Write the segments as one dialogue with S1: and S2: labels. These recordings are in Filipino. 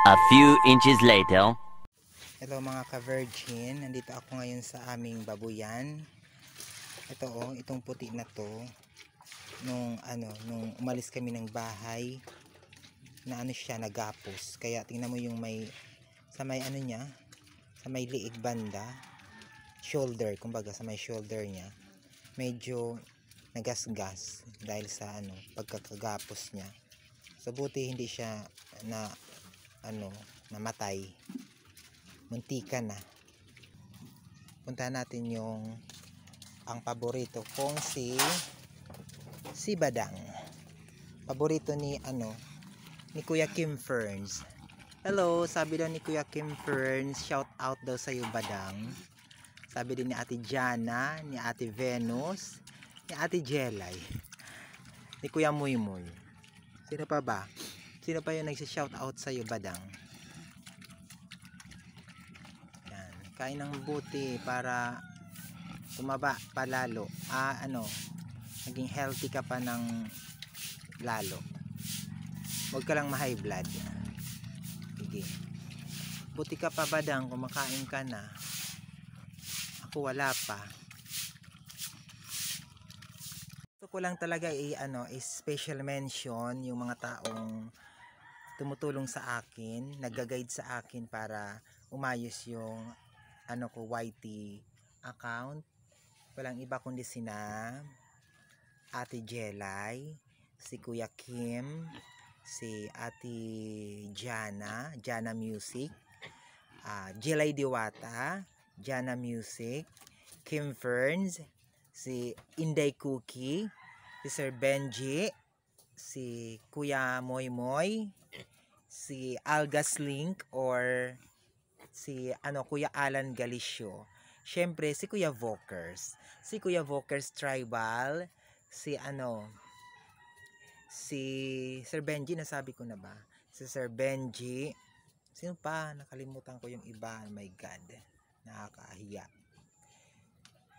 S1: A few inches later. Hello mga ka-virgin. Nandito ako ngayon sa aming babuyan. Ito oh, itong puti na to. Nung ano, nung umalis kami ng bahay na ano siya nagapos. Kaya tingnan mo yung may sa may ano niya, sa may liig banda, shoulder, kumbaga sa may shoulder niya. Medyo nagasgas dahil sa ano, pagkakagapos niya. So buti hindi siya na ano, namatay. Muntikan na. Punta natin yung ang paborito kong si si Badang. Paborito ni ano ni Kuya Kim Ferns. Hello, sabi daw ni Kuya Kim Ferns, shout out daw sa iyo Badang. Sabi din ni Ate Jana, ni Ate Venus, ni Ate Jelay, ni Kuya Muymoy. Sino pa ba? Sino pa yung nagsa-shout out sa iyo, Badang? Yan, kain ng buti para tumaba palalo. Ah, ano, naging healthy ka pa ng lalo. Huwag ka lang ma-high blood. Sige. Buti ka pa, Badang, kumakain ka na. Ako wala pa ko lang talaga i ano, special mention yung mga taong tumutulong sa akin, nag-guide sa akin para umayos yung ano ko YT account. Walang iba kundi sina Ate Jelay, si Kuya Kim, si Ate Jana, Jana Music, uh, Jelay Diwata, Jana Music, Kim Ferns, si Inday Cookie, si Sir Benji, si Kuya Moy Moy, si Algas Link or si ano Kuya Alan Galicio. Syempre si Kuya Vokers, si Kuya Vokers Tribal, si ano si Sir Benji nasabi ko na ba? Si Sir Benji. Sino pa? Nakalimutan ko yung iba. Oh my God. Nakakahiya.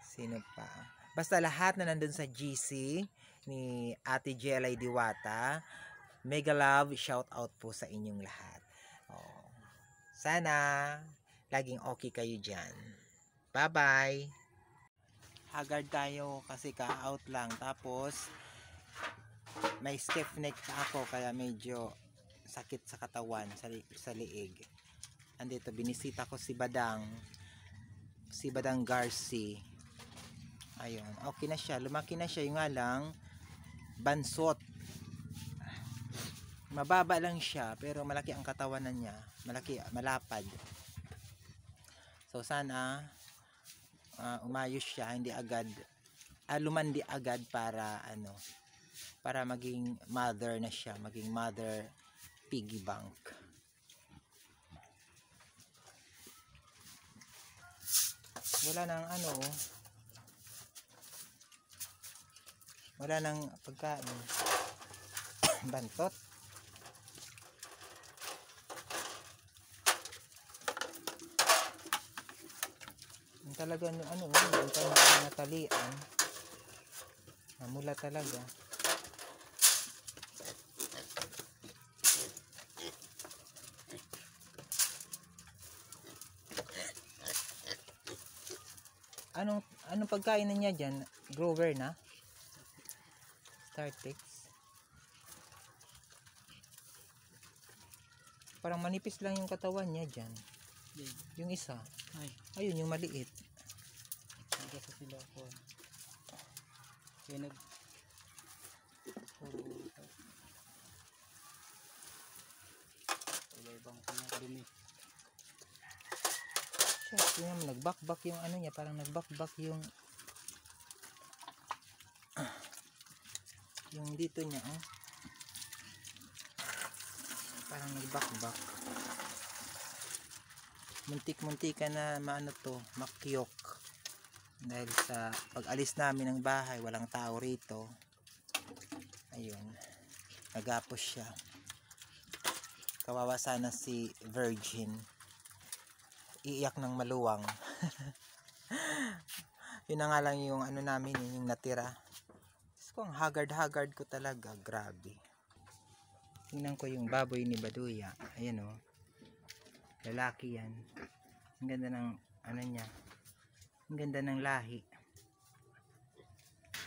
S1: Sino pa? Basta lahat na nandun sa GC ni Ate Jelay Diwata, mega love, shout out po sa inyong lahat. Oh. Sana laging okay kayo dyan. Bye-bye! Haggard tayo kasi ka-out lang. Tapos, may stiff neck ako kaya medyo sakit sa katawan, sa, li sa liig andito binisita ko si Badang si Badang Garcia ayun okay na siya lumaki na siya yung nga lang bansot mababa lang siya pero malaki ang katawanan niya malaki malapad so sana uh, umayos siya hindi agad uh, lumandi agad para ano para maging mother na siya maging mother piggy bank wala nang ano wala nang pagkain bantot yung talaga yung ano yung eh, talaga natalian namula talaga anong anong pagkain na niya diyan grower na StarTex. Parang manipis lang yung katawan niya diyan. Yung isa. Ay. Ayun, yung maliit. Hindi sa sila ako. Kaya nag... Puro utak. Wala ibang pinagdumi. Siya, yun naman, nagbakbak yung ano niya. Parang nagbakbak yung yung dito niya oh. parang nagbakbak muntik-muntika na maano to makyok dahil sa pag alis namin ng bahay walang tao rito ayun nagapos siya kawawa sana si virgin iiyak ng maluwang yun na nga lang yung ano namin yung natira ko, ang hagard-hagard ko talaga. Grabe. Tingnan ko yung baboy ni Baduya. Ayan o. Oh. Lalaki yan. Ang ganda ng, ano niya. Ang ganda ng lahi.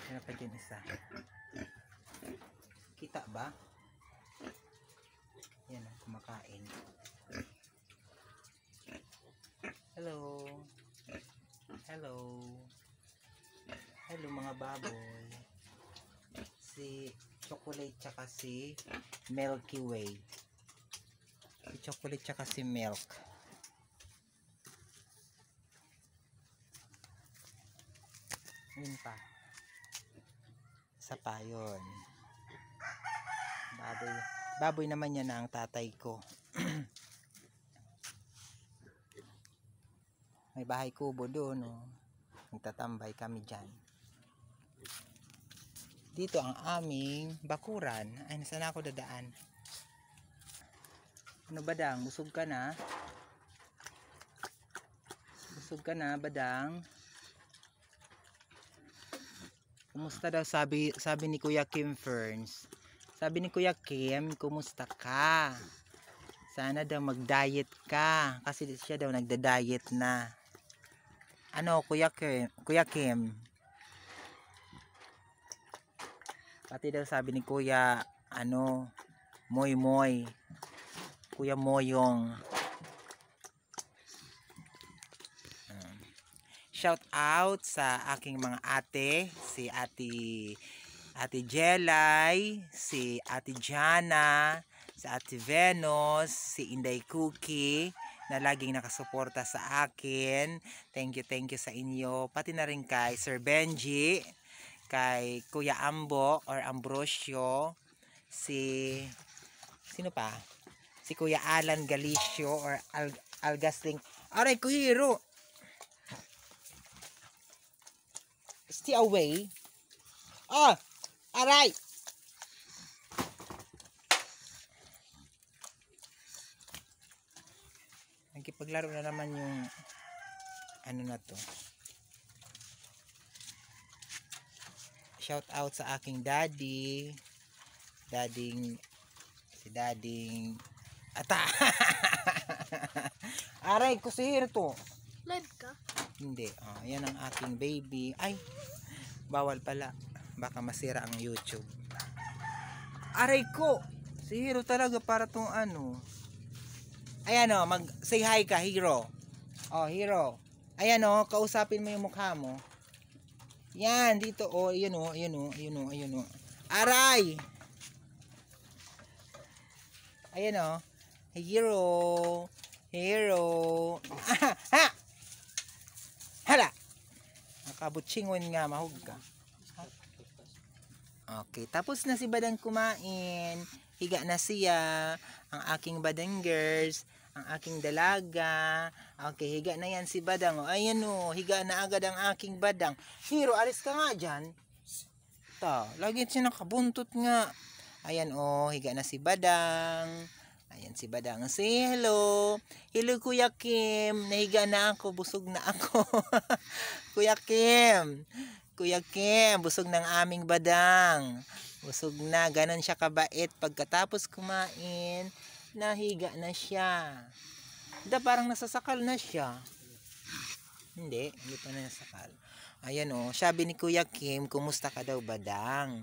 S1: Ayan pa dyan isa. Kita ba? Ayan o, oh, kumakain. Hello. Hello. Hello mga baboy si chocolate tsaka si Milky Way. Si chocolate tsaka si milk. Yun pa. Isa pa yun. Baboy, baboy naman yan na ang tatay ko. May bahay kubo doon. Oh. Nagtatambay kami dyan dito ang aming bakuran. Ay, nasan ako dadaan? Ano badang? usog ka na? usog ka na, badang? Kumusta daw sabi, sabi ni Kuya Kim Ferns? Sabi ni Kuya Kim, kumusta ka? Sana daw mag-diet ka. Kasi siya daw nagda-diet na. Ano, Kuya Kim? Kuya Kim? Pati daw sabi ni Kuya, ano, Moy Moy. Kuya Moyong. Shout out sa aking mga ate, si Ate Ate Jelay, si Ate Jana, si Ate Venus, si Inday Cookie na laging nakasuporta sa akin. Thank you, thank you sa inyo. Pati na rin kay Sir Benji, kay Kuya Ambo or Ambrosio, si sino pa? Si Kuya Alan Galicio or Al Algasling. Aray, Kuhiro! Stay away. Oh! Aray! Nagkipaglaro na naman yung ano na to. shout out sa aking daddy. Dading si dading ata. Aray ko sihir to. Live ka? Hindi. Oh, yan ang aking baby. Ay, bawal pala. Baka masira ang YouTube. Aray ko. Si Hero talaga para tong ano. Ayan oh, mag say hi ka, Hero. Oh, Hero. Ayan oh, kausapin mo yung mukha mo. Yan, dito oh, ayun oh, ayun oh, ayun oh, ayun oh. Aray. Ayun oh. Hero. Hero. ha. Ah, ah! Hala. Nakabutsingon nga mahug ka. Okay, tapos na si Badang kumain. Higa na siya ang aking Badang girls ang aking dalaga. Okay, higa na yan si Badang. O, oh, ayan o, oh, higa na agad ang aking Badang. Hero, alis ka nga dyan. Ta, lagi siya nakabuntot nga. Ayan o, oh, higa na si Badang. Ayan si Badang. Say hello. Hello Kuya Kim. Nahiga na ako. Busog na ako. Kuya Kim. Kuya Kim. Busog ng aming Badang. Busog na. ganun siya kabait. Pagkatapos kumain, Nahiga na siya. Da parang nasasakal na siya. Hindi, hindi pa nasakal. Ayan o, oh, sabi ni Kuya Kim, kumusta ka daw badang?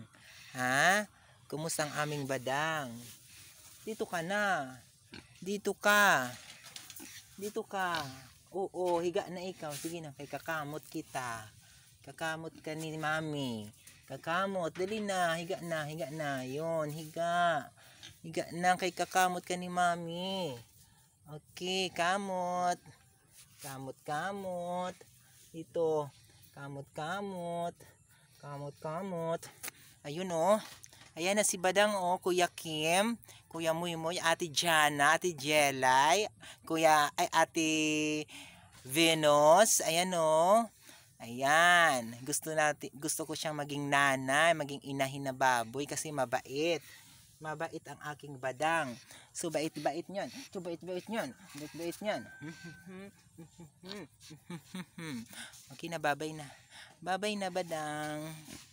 S1: Ha? Kumusta ang aming badang? Dito ka na. Dito ka. Dito ka. Oo, higa na ikaw. Sige na, kay kakamot kita. Kakamot ka ni mami. Kakamot. Dali na, higa na, higa na. Yun, higa. Iga na kay kakamot ka ni mami. Okay, kamot. Kamot, kamot. Ito. Kamot, kamot. Kamot, kamot. Ayun o. Oh. Ayan na si Badang o, oh, Kuya Kim, Kuya Muymoy, Ate Jana, Ate Jelay, Kuya, ay, Ate Venus. Ayan o. Oh. Ayan. Gusto, natin, gusto ko siyang maging nanay, maging inahin na baboy kasi mabait. Mabait ang aking badang. So, bait-bait nyan. So, bait-bait nyan. Bait-bait nyan. okay na, babay na. Babay na, badang.